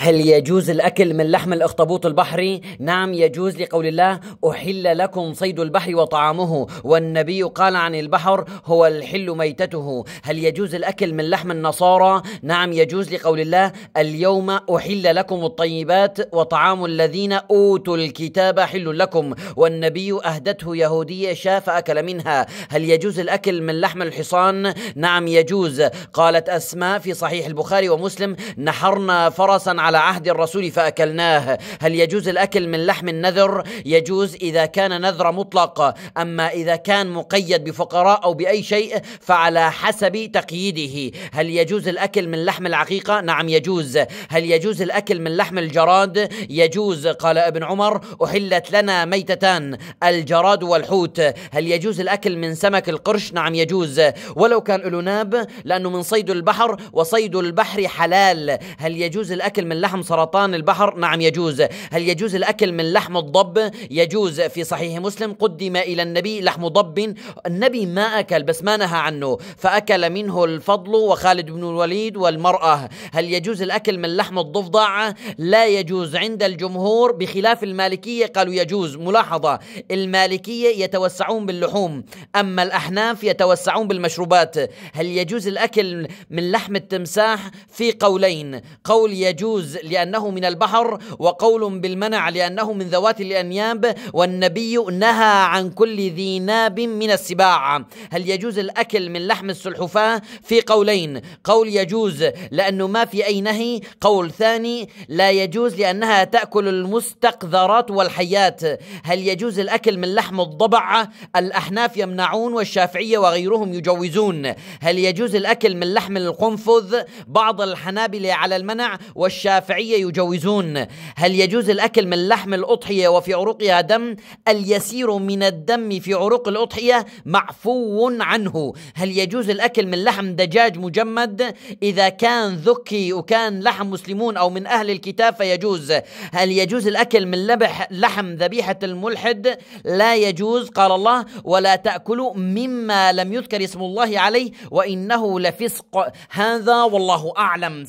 هل يجوز الأكل من لحم الأخطبوط البحري؟ نعم يجوز لقول الله أحل لكم صيد البحر وطعامه والنبي قال عن البحر هو الحل ميتته هل يجوز الأكل من لحم النصارى؟ نعم يجوز لقول الله اليوم أحل لكم الطيبات وطعام الذين أوتوا الكتاب حل لكم والنبي أهدته يهودية شاء فأكل منها هل يجوز الأكل من لحم الحصان؟ نعم يجوز قالت أسماء في صحيح البخاري ومسلم نحرنا فرسا على عهد الرسول فأكلناه هل يجوز الأكل من لحم النذر؟ يجوز إذا كان نذر مطلق أما إذا كان مقيد بفقراء أو بأي شيء فعلى حسب تقييده هل يجوز الأكل من لحم العقيقة؟ نعم يجوز هل يجوز الأكل من لحم الجراد؟ يجوز قال ابن عمر أحلت لنا ميتتان الجراد والحوت هل يجوز الأكل من سمك القرش؟ نعم يجوز ولو كان ألوناب لأنه من صيد البحر وصيد البحر حلال هل يجوز الأكل من لحم سرطان البحر نعم يجوز هل يجوز الأكل من لحم الضب يجوز في صحيح مسلم قدم إلى النبي لحم ضب النبي ما أكل بس ما نهى عنه فأكل منه الفضل وخالد بن الوليد والمرأة هل يجوز الأكل من لحم الضفدع لا يجوز عند الجمهور بخلاف المالكية قالوا يجوز ملاحظة المالكية يتوسعون باللحوم أما الأحناف يتوسعون بالمشروبات هل يجوز الأكل من لحم التمساح في قولين قول يجوز العجوز لأنه من البحر وقول بالمنع لأنه من ذوات الأنياب والنبي نهى عن كل ذي ناب من السباع هل يجوز الأكل من لحم السلحفاة في قولين قول يجوز لأنه ما في أي نهي قول ثاني لا يجوز لأنها تأكل المستقذرات والحيات هل يجوز الأكل من لحم الضبع الأحناف يمنعون والشافعية وغيرهم يجوزون هل يجوز الأكل من لحم القنفذ بعض الحنابلة على المنع والشافعية الشافعية يجوزون هل يجوز الأكل من لحم الأضحية وفي عروقها دم اليسير من الدم في عروق الأضحية معفو عنه هل يجوز الأكل من لحم دجاج مجمد إذا كان ذكي وكان لحم مسلمون أو من أهل الكتاب فيجوز هل يجوز الأكل من لبح لحم ذبيحة الملحد لا يجوز قال الله ولا تأكلوا مما لم يذكر اسم الله عليه وإنه لفسق هذا والله أعلم سلام